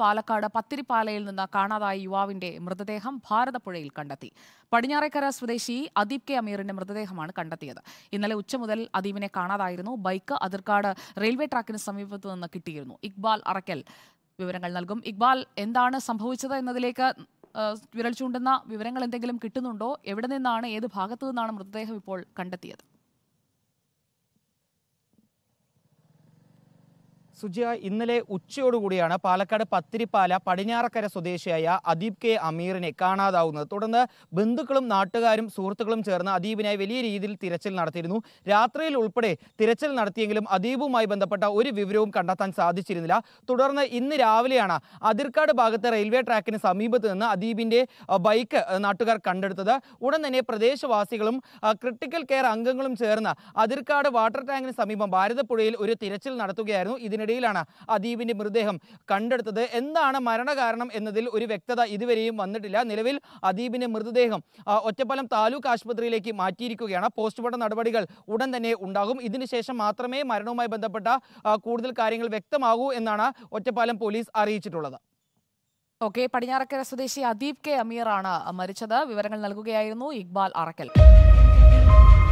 പാലക്കാട് പത്തിരിപ്പാലയിൽ നിന്ന് കാണാതായ യുവാവിന്റെ മൃതദേഹം ഭാരതപ്പുഴയിൽ കണ്ടെത്തി പടിഞ്ഞാറേക്കര സ്വദേശി അദീപ് കെ അമീറിന്റെ മൃതദേഹമാണ് കണ്ടെത്തിയത് ഇന്നലെ ഉച്ച മുതൽ അദീപിനെ കാണാതായിരുന്നു ബൈക്ക് അതിർക്കാട് റെയിൽവേ ട്രാക്കിന് സമീപത്ത് നിന്ന് കിട്ടിയിരുന്നു ഇക്ബാൽ അറക്കൽ വിവരങ്ങൾ നൽകും ഇക്ബാൽ എന്താണ് സംഭവിച്ചത് എന്നതിലേക്ക് വിരൽ ചൂണ്ടുന്ന വിവരങ്ങൾ എന്തെങ്കിലും കിട്ടുന്നുണ്ടോ എവിടെ നിന്നാണ് ഏത് ഭാഗത്തു നിന്നാണ് മൃതദേഹം ഇപ്പോൾ കണ്ടെത്തിയത് സുജിയ ഇന്നലെ ഉച്ചയോടുകൂടിയാണ് പാലക്കാട് പത്തിരിപ്പാല പടിഞ്ഞാറക്കര സ്വദേശിയായ അദീബ് കെ അമീറിനെ കാണാതാവുന്നത് തുടർന്ന് ബന്ധുക്കളും നാട്ടുകാരും സുഹൃത്തുക്കളും ചേർന്ന് അദീബിനായി വലിയ രീതിയിൽ തിരച്ചിൽ നടത്തിയിരുന്നു രാത്രിയിൽ ഉൾപ്പെടെ തിരച്ചിൽ നടത്തിയെങ്കിലും അദീബുമായി ബന്ധപ്പെട്ട ഒരു വിവരവും കണ്ടെത്താൻ സാധിച്ചിരുന്നില്ല തുടർന്ന് ഇന്ന് രാവിലെയാണ് അതിർക്കാട് ഭാഗത്തെ റെയിൽവേ ട്രാക്കിന് സമീപത്ത് നിന്ന് അദീബിന്റെ ബൈക്ക് നാട്ടുകാർ കണ്ടെടുത്തത് ഉടൻ തന്നെ പ്രദേശവാസികളും ക്രിട്ടിക്കൽ കെയർ അംഗങ്ങളും ചേർന്ന് അതിർക്കാട് വാട്ടർ ടാങ്കിന് സമീപം ഭാരതപ്പുഴയിൽ ഒരു തിരച്ചിൽ നടത്തുകയായിരുന്നു ഇതിന് യാത്രയ്ക്കിടയിലാണ് അദീപിന്റെ മൃതദേഹം കണ്ടെടുത്തത് എന്താണ് മരണകാരണം എന്നതിൽ ഒരു വ്യക്തത ഇതുവരെയും വന്നിട്ടില്ല നിലവിൽ അദീപിന്റെ മൃതദേഹം ഒറ്റപ്പാലം താലൂക്ക് ആശുപത്രിയിലേക്ക് മാറ്റിയിരിക്കുകയാണ് പോസ്റ്റ്മോർട്ടം നടപടികൾ ഉടൻ തന്നെ ഉണ്ടാകും ഇതിനുശേഷം മാത്രമേ മരണവുമായി ബന്ധപ്പെട്ട കൂടുതൽ കാര്യങ്ങൾ വ്യക്തമാകൂ എന്നാണ് ഒറ്റപ്പാലം പോലീസ് അറിയിച്ചിട്ടുള്ളത് ഓക്കെ പടിഞ്ഞാറക്കര സ്വദേശി അദീപ് കെ അമീറാണ് മരിച്ചത് വിവരങ്ങൾ നൽകുകയായിരുന്നു ഇക്ബാൽ അറക്കൽ